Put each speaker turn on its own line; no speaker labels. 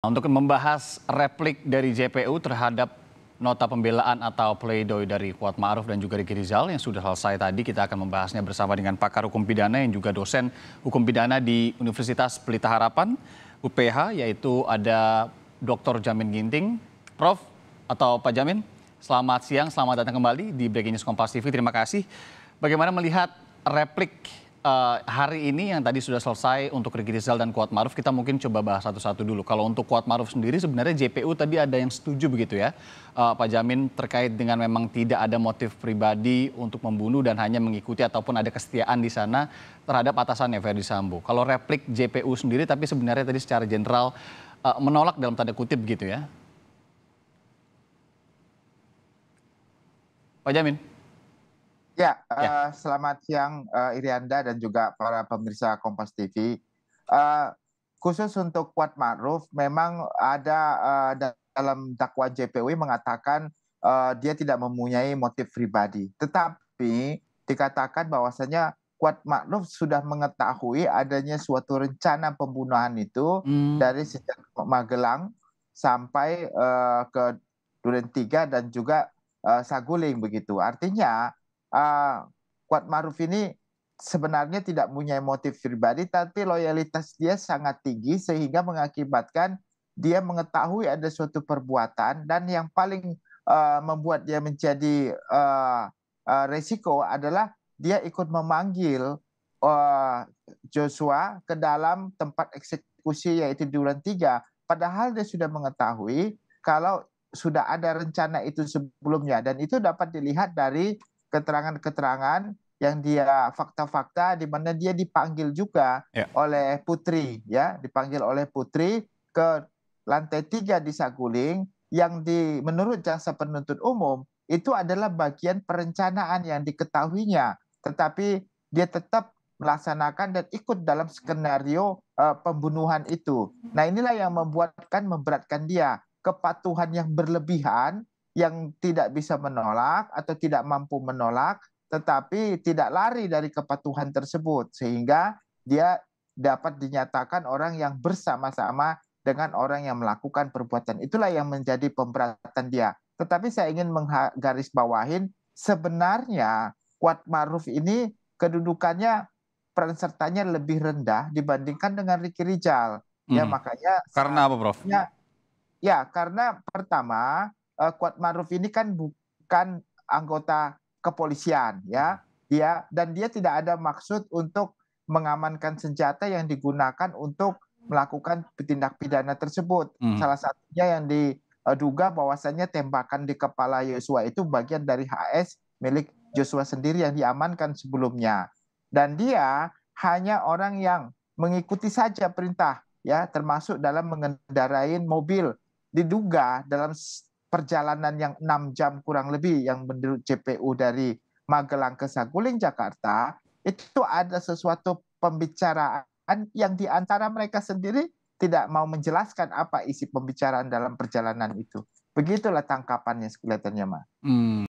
Untuk membahas replik dari JPU terhadap nota pembelaan atau pleidoy dari Kuat Ma'ruf dan juga Riki Rizal yang sudah selesai tadi, kita akan membahasnya bersama dengan pakar hukum pidana yang juga dosen hukum pidana di Universitas Pelita Harapan, UPH, yaitu ada Dr. Jamin Ginting. Prof, atau Pak Jamin, selamat siang, selamat datang kembali di Breaking News Kompas TV. Terima kasih. Bagaimana melihat replik Uh, hari ini yang tadi sudah selesai untuk Ricky Rizal dan Kuat Maruf, kita mungkin coba bahas satu-satu dulu. Kalau untuk Kuat Maruf sendiri sebenarnya JPU tadi ada yang setuju begitu ya, uh, Pak Jamin terkait dengan memang tidak ada motif pribadi untuk membunuh dan hanya mengikuti ataupun ada kesetiaan di sana terhadap atasannya Ferdi Sambo. Kalau replik JPU sendiri tapi sebenarnya tadi secara general uh, menolak dalam tanda kutip gitu ya. Pak Jamin.
Ya, ya. Eh, selamat siang uh, Irianda dan juga para pemirsa Kompas TV. Uh, eh, khusus untuk Kuat Ma'ruf, memang ada uh, dalam dakwaan JPW mengatakan uh, dia tidak mempunyai motif pribadi. Tetapi dikatakan bahwasanya Kuat Ma'ruf sudah mengetahui adanya suatu rencana pembunuhan itu hmm. dari sejak Magelang sampai uh, ke Duren Tiga dan juga uh, Saguling begitu. Artinya Ah, Kuat Maruf ini sebenarnya tidak punya motif pribadi, tapi loyalitas dia sangat tinggi sehingga mengakibatkan dia mengetahui ada suatu perbuatan dan yang paling uh, membuat dia menjadi uh, uh, resiko adalah dia ikut memanggil uh, Joshua ke dalam tempat eksekusi yaitu Duran 3 padahal dia sudah mengetahui kalau sudah ada rencana itu sebelumnya dan itu dapat dilihat dari keterangan-keterangan yang dia fakta-fakta di mana dia dipanggil juga ya. oleh Putri ya dipanggil oleh Putri ke lantai tiga di Saguling yang di menurut jaksa penuntut umum itu adalah bagian perencanaan yang diketahuinya tetapi dia tetap melaksanakan dan ikut dalam skenario uh, pembunuhan itu. Nah, inilah yang membuatkan memberatkan dia kepatuhan yang berlebihan yang tidak bisa menolak atau tidak mampu menolak tetapi tidak lari dari kepatuhan tersebut sehingga dia dapat dinyatakan orang yang bersama-sama dengan orang yang melakukan perbuatan itulah yang menjadi pemberatan dia tetapi saya ingin menggaris bawahin sebenarnya kuat maruf ini kedudukannya peran sertanya lebih rendah dibandingkan dengan Riki Rijal ya hmm. makanya
karena apa prof
ya karena pertama uh, Kuat Maruf ini kan bukan anggota kepolisian ya. Dia dan dia tidak ada maksud untuk mengamankan senjata yang digunakan untuk melakukan tindak pidana tersebut. Hmm. Salah satunya yang diduga bahwasannya tembakan di kepala Yosua itu bagian dari HS milik Joshua sendiri yang diamankan sebelumnya. Dan dia hanya orang yang mengikuti saja perintah ya termasuk dalam mengendarai mobil diduga dalam perjalanan yang enam jam kurang lebih yang menurut JPU dari Magelang ke Saguling Jakarta itu ada sesuatu pembicaraan yang di antara mereka sendiri tidak mau menjelaskan apa isi pembicaraan dalam perjalanan itu. Begitulah tangkapannya kelihatannya, Ma.
Hmm.